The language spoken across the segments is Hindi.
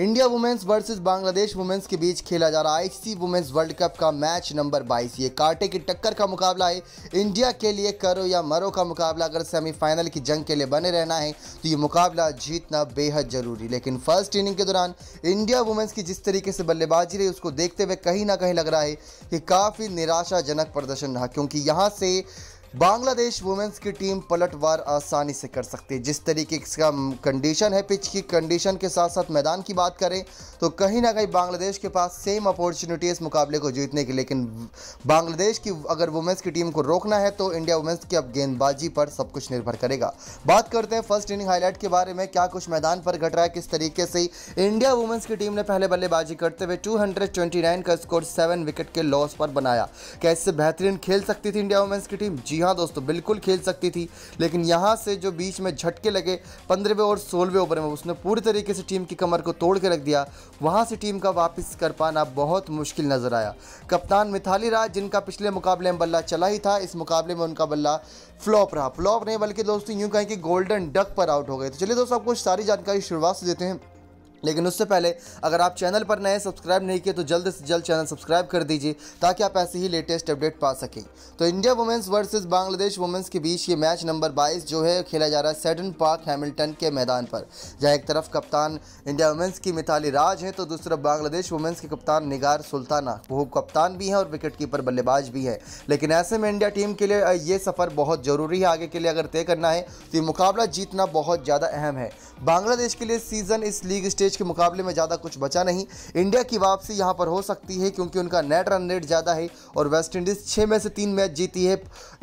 India women's versus Bangladesh women's के बीच खेला जा रहा आईसीसी वुमेन्स वर्ल्ड कप का मैच नंबर 22 ये कांटे की टक्कर का मुकाबला है इंडिया के लिए करो या मरो का मुकाबला अगर सेमीफाइनल की जंग के लिए बने रहना है तो ये मुकाबला जीतना बेहद जरूरी लेकिन फर्स्ट इनिंग के दौरान इंडिया वुमेंस की जिस तरीके से बल्लेबाजी रही उसको देखते हुए कहीं ना कहीं लग रहा है कि काफ़ी निराशाजनक प्रदर्शन रहा क्योंकि यहाँ से बांग्लादेश वुमेन्स की टीम पलटवार आसानी से कर सकती है जिस तरीके का कंडीशन है पिच की कंडीशन के साथ साथ मैदान की बात करें तो कहीं ना कहीं बांग्लादेश के पास सेम अपॉर्चुनिटी इस मुकाबले को जीतने की लेकिन बांग्लादेश की अगर वुमेन्स की टीम को रोकना है तो इंडिया वुमेन्स की अब गेंदबाजी पर सब कुछ निर्भर करेगा बात करते हैं फर्स्ट इनिंग हाईलाइट के बारे में क्या कुछ मैदान पर घट रहा है किस तरीके से इंडिया वुमेन्स की टीम ने पहले बल्लेबाजी करते हुए टू का स्कोर सेवन विकेट के लॉस पर बनाया क्या इससे बेहतरीन खेल सकती थी इंडिया वुमेन्स की टीम जी हाँ दोस्तों बिल्कुल खेल सकती थी लेकिन यहाँ से जो बीच में झटके लगे पंद्रहवें और सोलहवें ओवर में उसने पूरी तरीके से टीम की कमर को तोड़ के रख दिया वहाँ से टीम का वापस कर पाना बहुत मुश्किल नज़र आया कप्तान मिथाली राज जिनका पिछले मुकाबले में बल्ला चला ही था इस मुकाबले में उनका बल्ला फ्लॉप रहा फ्लॉप नहीं बल्कि दोस्तों यूँ कहें कि गोल्डन डक पर आउट हो गए तो चलिए दोस्तों आपको सारी जानकारी शुरुआत से देते हैं लेकिन उससे पहले अगर आप चैनल पर नए सब्सक्राइब नहीं किए तो जल्द से जल्द चैनल सब्सक्राइब कर दीजिए ताकि आप ऐसे ही लेटेस्ट अपडेट पा सकें तो India women's versus Bangladesh women's के बीच ये मैच नंबर 22 जो है खेला जा रहा है सेडन पार्क हैमिल्टन के मैदान पर जहाँ एक तरफ कप्तान इंडिया वुमेंस की मिताली राज है तो दूसरा बांग्लादेश वुमेंस के कप्तान निगार सुल्ताना वो कप्तान भी हैं और विकेट कीपर बल्लेबाज भी है लेकिन ऐसे में इंडिया टीम के लिए ये सफ़र बहुत ज़रूरी है आगे के लिए अगर तय करना है तो ये मुकाबला जीतना बहुत ज़्यादा अहम है बांग्लादेश के लिए सीज़न इस लीग स्टेज सीरीज के मुकाबले में ज़्यादा कुछ बचा नहीं इंडिया की वापसी यहाँ पर हो सकती है क्योंकि उनका नेट रन रेट ज़्यादा है और वेस्ट इंडीज़ छः में से तीन मैच जीती है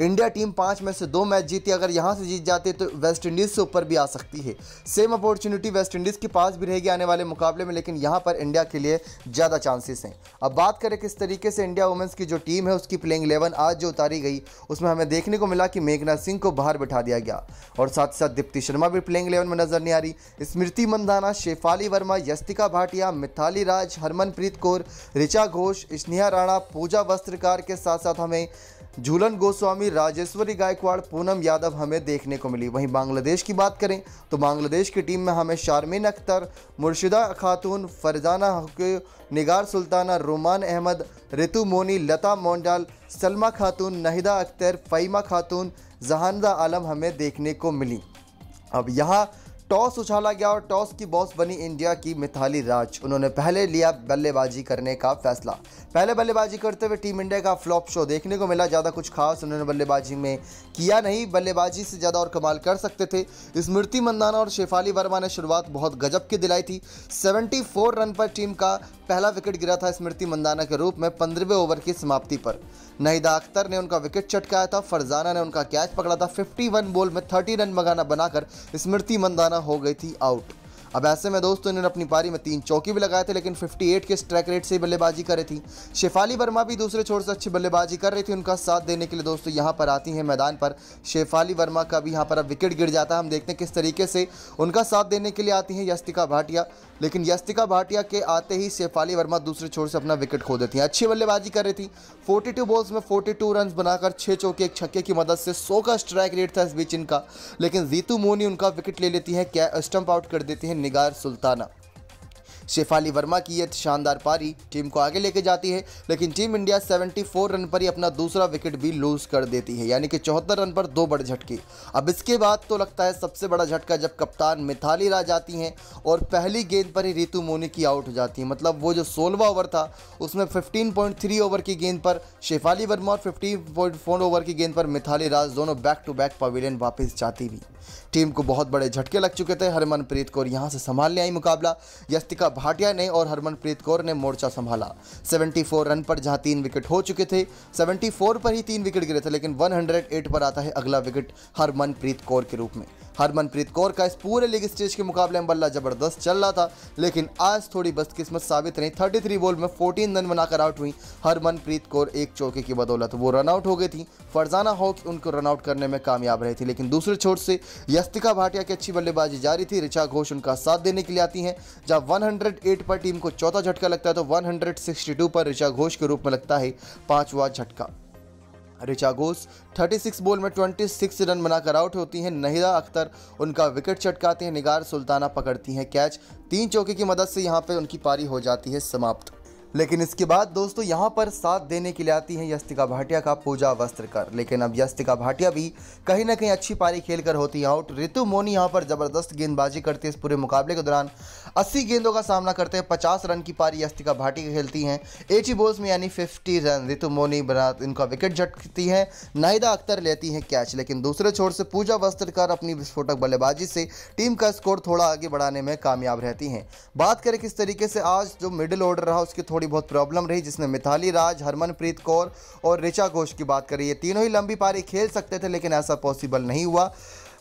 इंडिया टीम पाँच में से दो मैच जीती अगर यहाँ से जीत जाती तो वेस्ट इंडीज़ से ऊपर भी आ सकती है सेम अपॉर्चुनिटी वेस्ट इंडीज़ के पास भी रहेगी आने वाले मुकाबले में लेकिन यहाँ पर इंडिया के लिए ज़्यादा चांसेस हैं अब बात करें किस तरीके से इंडिया वुमेंस की जो टीम है उसकी प्लेइंग इलेवन आज जो उतारी गई उसमें हमें देखने को मिला कि मेघना सिंह को बाहर बिठा दिया गया और साथ ही साथ दीप्ति शर्मा भी प्लेइंग इलेवन में नजर नहीं आ रही स्मृति मंदाना शेफाली वर्मा यस्तिका भाटिया मिथाली राज हरमनप्रीत कौर ऋचा घोष स्नेहा राणा पूजा वस्त्रकार के साथ साथ हमें झूलन गोस्वामी राजेश्वरी गायकवाड़ पूनम यादव हमें देखने को मिली वहीं बांग्लादेश की बात करें तो बांग्लादेश की टीम में हमें शारमिन अख्तर मुर्शिदा खातून फरजाना हक निगार सुल्ताना रोमान अहमद रितु मोनी लता मोंडाल सलमा खातून नहिदा अख्तर फ़ैमा खातून जहानदा आलम हमें देखने को मिली अब यहाँ टॉस उछाला गया और टॉस की बॉस बनी इंडिया की मिथाली राज उन्होंने पहले लिया बल्लेबाजी करने का फैसला पहले बल्लेबाजी करते हुए टीम इंडिया का फ्लॉप शो देखने को मिला ज़्यादा कुछ खास उन्होंने बल्लेबाजी में किया नहीं बल्लेबाजी से ज़्यादा और कमाल कर सकते थे स्मृति मंदाना और शेफाली वर्मा ने शुरुआत बहुत गजब की दिलाई थी सेवेंटी रन पर टीम का पहला विकेट गिरा था स्मृति मंदाना के रूप में पंद्रहवें ओवर की समाप्ति पर नहीदा अख्तर ने उनका विकेट चटकाया था फरजाना ने उनका कैच पकड़ा था फिफ्टी बॉल में थर्टी रन मंगाना बनाकर स्मृति मंदाना हो गई थी आउट अब ऐसे में दोस्तों इन्होंने अपनी पारी में तीन चौकी भी लगाए थे लेकिन 58 के स्ट्राइक रेट से बल्लेबाजी कर रही थी शेफाली वर्मा भी दूसरे छोर से अच्छी बल्लेबाजी कर रही थी उनका साथ देने के लिए दोस्तों यहाँ पर आती हैं मैदान पर शेफाली वर्मा का भी यहाँ पर अब विकेट गिर जाता है हम देखते हैं किस तरीके से उनका साथ देने के लिए आती हैं यस्तिका भाटिया लेकिन यस्तिका भाटिया के आते ही शेफाली वर्मा दूसरे छोर से अपना विकेट खो देती हैं अच्छी बल्लेबाजी कर रही थी टू बॉल्स में टू रन बनाकर छः चौके एक छक्के की मदद से सौ का स्ट्राइक रेट था इस बीच इनका लेकिन जीतू मोनी उनका विकेट ले लेती क्या स्टंप आउट कर देती हैं निगार सुल्ताना शेफाली वर्मा की यह शानदार पारी टीम को आगे लेके जाती है लेकिन टीम इंडिया 74 रन पर ही अपना दूसरा विकेट भी लूज कर देती है यानी कि चौहत्तर रन पर दो बड़े झटके अब इसके बाद तो लगता है सबसे बड़ा झटका जब कप्तान मिथाली राज आती हैं और पहली गेंद पर ही रितु मोनी की आउट हो जाती है मतलब वो जो सोलवा ओवर था उसमें फिफ्टीन ओवर की गेंद पर शेफाली वर्मा और फिफ्टीन ओवर की गेंद पर मिथाली राज दोनों बैक टू बैक पवेलियन वापस जाती हुई टीम को बहुत बड़े झटके लग चुके थे हरमनप्रीत कौर यहाँ से संभालने आई मुकाबला यस्तिका भाटिया ने और हरमनप्रीत कौर ने मोर्चा संभाला 74 रन पर जहां तीन विकेट हो चुके थे 74 पर ही तीन विकेट गिरे थे लेकिन 108 पर आता है अगला विकेट हरमनप्रीत कौर के रूप में हरमनप्रीत कौर का इस पूरे लीग स्टेज के मुकाबले में बल्ला जबरदस्त चल रहा था लेकिन आज थोड़ी बदकिस्मत साबित रही थर्टी थ्री बॉल में फोर्टीन रन बनाकर आउट हुई हरमनप्रीत कौर एक चौके की बदौलत वो रनआउट हो गई थी फरजाना हॉक उनको रनआउट करने में कामयाब रही थी लेकिन दूसरे छोर से यस्तिका भाटिया की अच्छी बल्लेबाजी जारी थी ऋचा घोष उनका साथ देने के लिए आती हैं जब वन पर टीम को चौथा झटका लगता है तो वन पर ऋचा घोष के रूप में लगता है पांचवा झटका रिचा घोष 36 बॉल में 26 रन बनाकर आउट होती हैं नहिदा अख्तर उनका विकेट चटकाती हैं निगार सुल्ताना पकड़ती हैं कैच तीन चौके की मदद से यहां पे उनकी पारी हो जाती है समाप्त लेकिन इसके बाद दोस्तों यहां पर साथ देने के लिए आती हैं यस्तिका भाटिया का पूजा वस्त्र कर लेकिन अब यस्तिका भाटिया भी कहीं ना कहीं अच्छी पारी खेल कर होती है आउट रितु मोनी यहां पर ज़बरदस्त गेंदबाजी करती है इस पूरे मुकाबले के दौरान 80 गेंदों का सामना करते हैं 50 रन की पारी यस्तिका भाटिया खेलती हैं एटी बॉल्स में यानी फिफ्टी रन रितु मोनी बना इनका विकेट झटकती है नाहिदा अख्तर लेती हैं कैच लेकिन दूसरे छोर से पूजा वस्त्रकर अपनी विस्फोटक बल्लेबाजी से टीम का स्कोर थोड़ा आगे बढ़ाने में कामयाब रहती हैं बात करें किस तरीके से आज जो मिडिल ऑर्डर रहा उसके थोड़ा थोड़ी बहुत प्रॉब्लम रही जिसमें मिथाली राज हरमनप्रीत कौर और ऋचा घोष की बात करी ये तीनों ही लंबी पारी खेल सकते थे लेकिन ऐसा पॉसिबल नहीं हुआ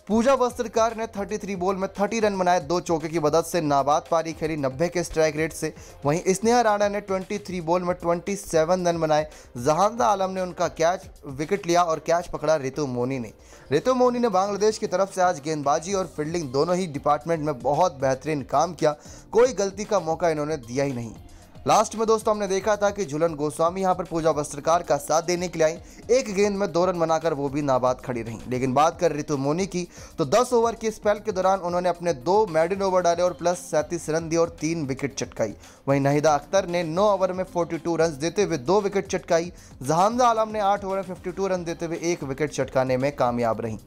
पूजा वस्त्रकार ने 33 बॉल में 30 रन बनाए दो चौके की मदद से नाबाद पारी खेली 90 के स्ट्राइक रेट से वहीं स्नेहा राणा ने 23 बॉल में 27 रन बनाए जहानदा आलम ने उनका कैच विकेट लिया और कैच पकड़ा रितु मोनी ने रितु मोनी ने बांग्लादेश की तरफ से आज गेंदबाजी और फील्डिंग दोनों ही डिपार्टमेंट में बहुत बेहतरीन काम किया कोई गलती का मौका इन्होंने दिया ही नहीं लास्ट में दोस्तों हमने देखा था कि झूलन गोस्वामी यहाँ पर पूजा वस्त्रकार का साथ देने के लिए आई एक गेंद में दो रन बनाकर वो भी नाबाद खड़ी रही लेकिन बात कर रितु मोनी की तो 10 ओवर की स्पेल के दौरान उन्होंने अपने दो मेडल ओवर डाले और प्लस सैंतीस रन दिए और तीन विकेट चटकाई वहीं नाहिदा अख्तर ने नौ ओवर में टू रन देते हुए दो विकेट चटकाई जहानदा आलम ने आठ ओवर में टू रन देते हुए एक विकेट चटकाने में कामयाब रहीं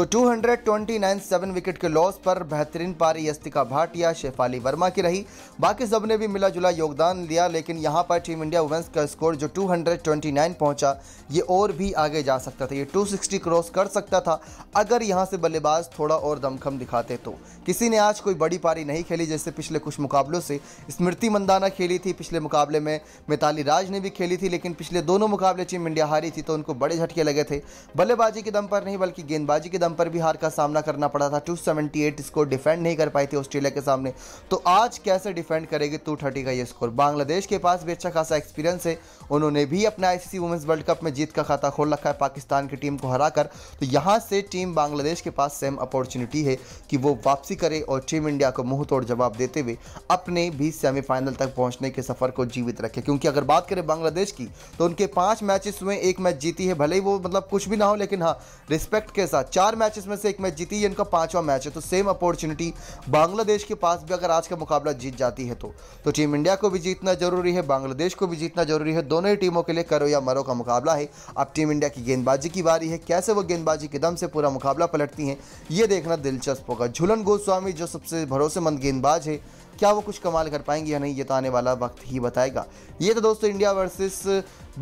तो 229 सेवन विकेट के लॉस पर बेहतरीन पारी यस्तिका भाटिया शेफाली वर्मा की रही बाकी सब ने भी मिला जुला योगदान दिया लेकिन यहां पर टीम इंडिया वुमेंस का स्कोर जो 229 पहुंचा ये और भी आगे जा सकता था ये 260 क्रॉस कर सकता था अगर यहां से बल्लेबाज थोड़ा और दमखम दिखाते तो किसी ने आज कोई बड़ी पारी नहीं खेली जैसे पिछले कुछ मुकाबलों से स्मृति मंदाना खेली थी पिछले मुकाबले में मिताली राज ने भी खेली थी लेकिन पिछले दोनों मुकाबले टीम इंडिया हारी थी तो उनको बड़े झटके लगे थे बल्लेबाजी के दम पर नहीं बल्कि गेंदबाजी के दम दम पर भी हार का सामना करना पड़ा था 278 सेवेंटी एट स्कोर डिफेंड नहीं कर पाई थी ऑस्ट्रेलिया के सामने तो आज कैसे डिफेंड करेगी टू थर्टी का ये स्कोर बांग्लादेश के पास भी अच्छा खासा एक्सपीरियंस है उन्होंने भी अपना आईसीसी वुमेंस वर्ल्ड कप में जीत का खाता खोल रखा है पाकिस्तान की टीम को हराकर तो यहाँ से टीम बांग्लादेश के पास सेम अपॉर्चुनिटी है कि वो वापसी करे और टीम इंडिया को मुंह तोड़ जवाब देते हुए अपने भी सेमीफाइनल तक पहुँचने के सफर को जीवित रखे क्योंकि अगर बात करें बांग्लादेश की तो उनके पाँच मैचेस हुए एक मैच जीती है भले ही वो मतलब कुछ भी ना हो लेकिन हाँ रिस्पेक्ट के साथ चार चार मैचेस में से एक मैच जीती ये इनका पांचवा मैच है तो सेम अपॉर्चुनिटी बांग्लादेश के पास भी अगर आज का मुकाबला जीत जाती है तो तो टीम इंडिया को भी जीतना जरूरी है बांग्लादेश को भी जीतना जरूरी है दोनों ही टीमों के लिए करो या मरो का मुकाबला है अब टीम इंडिया की गेंदबाजी की बारी है कैसे वो गेंदबाजी के दम से पूरा मुकाबला पलटती है ये देखना दिलचस्प होगा झूलन गोस्वामी जो सबसे भरोसेमंद गेंदबाज है क्या वो कुछ कमाल कर पाएंगे या नहीं ये तो आने वाला वक्त ही बताएगा ये तो दोस्तों इंडिया वर्सेस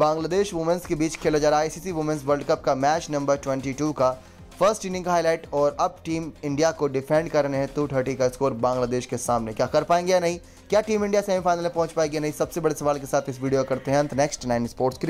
बांग्लादेश वुमेंस के बीच खेला जा रहा है आईसीसी वुमेंस वर्ल्ड कप का मैच नंबर 22 का फर्स्ट इनिंग का हाईलाइट और अब टीम इंडिया को डिफेंड कर रहे हैं टू थर्टी का स्कोर बांग्लादेश के सामने क्या कर पाएंगे या नहीं क्या टीम इंडिया सेमीफाइनल में पहुंच पाएगी या नहीं सबसे बड़े सवाल के साथ इस वीडियो करते हैं अंत नेक्स्ट नाइन स्पोर्ट्स की